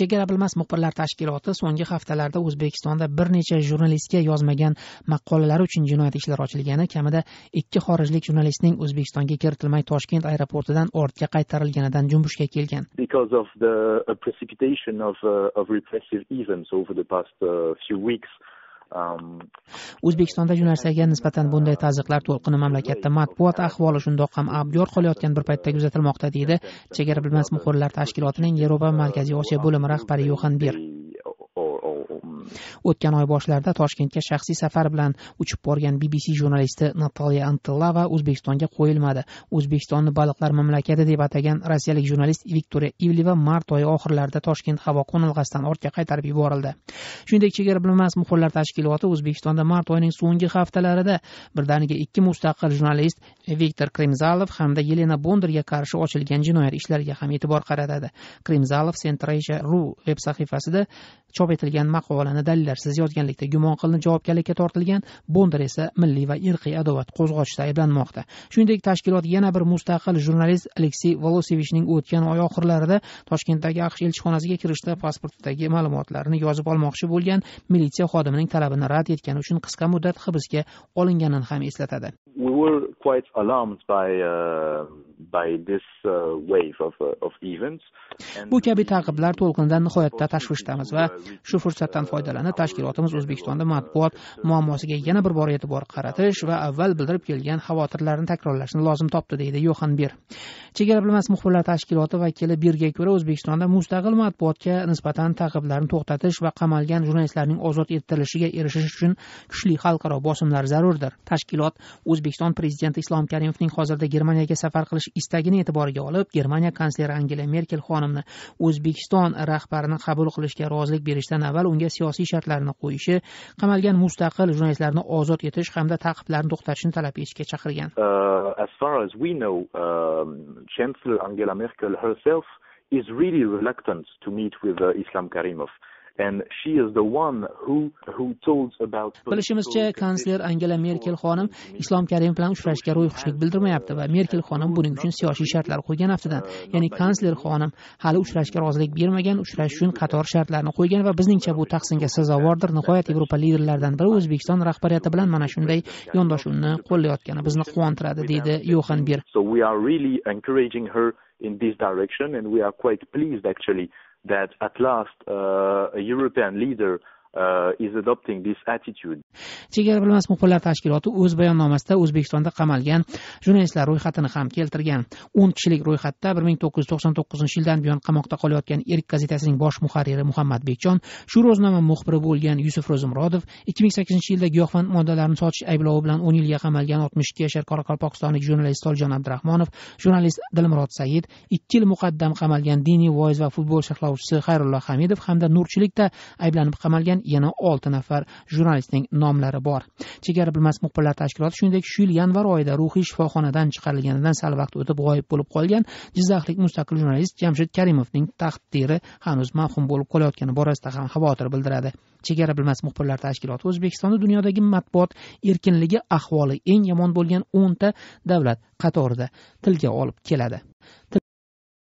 chegara bilmas muxbirlar tashkiloti so'nggi haftalarda o'zbekistonda bir necha jurnalistga yozmagan maqolalari uchun jinoyat ishlari ochilgani kamida ikki xorijlik jurnalistning o'zbekistonga kiritilmay toshkent aeroportidan ortga qaytarilganidan jumbushga kelgan because of the uh, precipitation of, uh, of repressive events over the past uh, few weeks Um, o'zbekistonda yo'nalishlarga nisbatan bunday taziqlar to'lqini mamlakatda matbuot ahvoli shundoq ham abgor qolayotgan bir paytda kuzatilmoqda deydi chegara bilmas muxbirlar tashkilotining yevropa markaziy osiyo bo'limi rahbari yoxan bir o'tgan oy boshlarida toshkentga shaxsiy safar bilan uchib borgan bbc jurnalisti natalya antillava o'zbekistonga qo'yilmadi o'zbekistonni baliqlar mamlakati deb atagan rossiyalik jurnalist viktoriya ivleva mart oyi oxirlarida toshkent havo qo'nalg'asidan ortga qaytarib yuborildi shuningdek chegara bilmas muxbirlar tashkiloti o'zbekistonda mart oyining so'nggi haftalarida birdaniga ikki mustaqil jurnalist viktor krimzalov hamda yelena bondarga qarshi ochilgan jinoyat ishlariga ham e'tibor qaratadi krimzalov centrasia ru veb sahifasida chop etilgan maqolani dalillarsiz yozganlikda gumon qilinib javobgarlikka tortilgan bondar esa milliy va irqiy adovat qo'zg'atishda ayblanmoqda shuningdek tashkilot yana bir mustaqil jurnalist aleksey volosevichning o'tgan oy oxirlarida toshkentdagi aqsh elchixonasiga kirishda pasportidagi ma'lumotlarni yozib olmoqchi bo'lgan militsiya xodimining talabini rad etgani uchun qisqa muddat hibsga olinganini ham eslatadi we were quite alarmed by uh... Uh, uh, bu kabi ta'qiblar to'lqinidan nihoyatda tashvishdamiz va shu fursatdan foydalanib tashkilotimiz o'zbekistonda matbuot muammosiga yana bir bor e'tibor qaratish va avval bildirib kelgan xavotirlarni takrorlashni lozim topdi deydi yoxan bir chegara bilmas muxbirlar tashkiloti vakili birga ko'ra o'zbekistonda mustaqil matbuotga nisbatan ta'qiblarni to'xtatish va qamalgan jurnalistlarning ozod etilishiga erishish uchun kuchli xalqaro bosimlar zarurdir tashkilot o'zbekiston prezidenti islom karimovning hozirda germaniyaga safar qilish istagini e'tiboriga olib germaniya kansleri angela merkel xonimni o'zbekiston rahbarini qabul qilishga rozilik berishdan avval unga siyosiy shartlarni qo'yishi qamalgan mustaqil jurnalistlarni ozod etish hamda ta'qiblarni to'xtatishni talab etishga chaqirgan uh, as far as we know um, chancellor angela merkel herself is really reluctant to meet with uh, islam karimov and she is the one who who told about bilishimizcha kansler angela merkel xonim islom karimov bilan uchrashishga ro'yxushlik bildirmayapti va uh, merkel xonim buning uchun siyosiy shartlar qo'ygan aftidan uh, ya'ni kansler xonim hali uchrashishga rozilik bermagan uchrashish uchun qator shartlarni qo'ygan va bizningcha bu tahsinga sazovordir nihoyat yevropa liderlaridan biri o'zbekiston rahbariyati bilan mana shunday yondashuvni qo'llayotgani bizni quvontiradi deydi yoxan bir so we are really encouraging her in this direction and we are quite pleased actually that at last uh, a European leader Uh, is adopting this attitude chegara bilmas muxbirlar tashkiloti o'z bayonnomasida o'zbekistonda qamalgan jurnalistlar ro'yxatini ham keltirgan o'n kishilik ro'yxatda bir ming to'qqiz yuz to'qson to'qqizinchi yildan buyon qamoqda qolayotgan erk gazetasining bosh muharriri muhammad bekjon shu ro'znoma muxbiri bo'lgan yusuf ro'zimurodov ikki ming sakkizinchi yilda giyohvand moddalarni sotish ayblovi bilan o'n yilga qamalgan oltmish ikki yashar qoraqalpog'istonlik jurnalist toljon abdurahmonov jurnalist dilmurod said ikki yil muqaddam qamalgan diniy voiz va futbol sharhlovchisi xayrulla hamidov hamda nurchilikda ayblanib qamalgan yana olti nafar jurnalistning nomlari bor chegara bilmas muxbirlar tashkiloti shuningdek shu yil yanvar oyida ruhiy shifoxonadan chiqarilganidan sal vaqt o'tib g'oyib bo'lib qolgan jizzaxlik mustaqil jurnalist jamshid karimovning taqdiri hanuz mavhum bo'lib qolayotgani borasida ham xavotir bildiradi chegara bilmas muxbirlar tashkiloti o'zbekistonni dunyodagi matbuot erkinligi ahvoli eng yomon bo'lgan o'nta davlat qatorida tilga olib keladi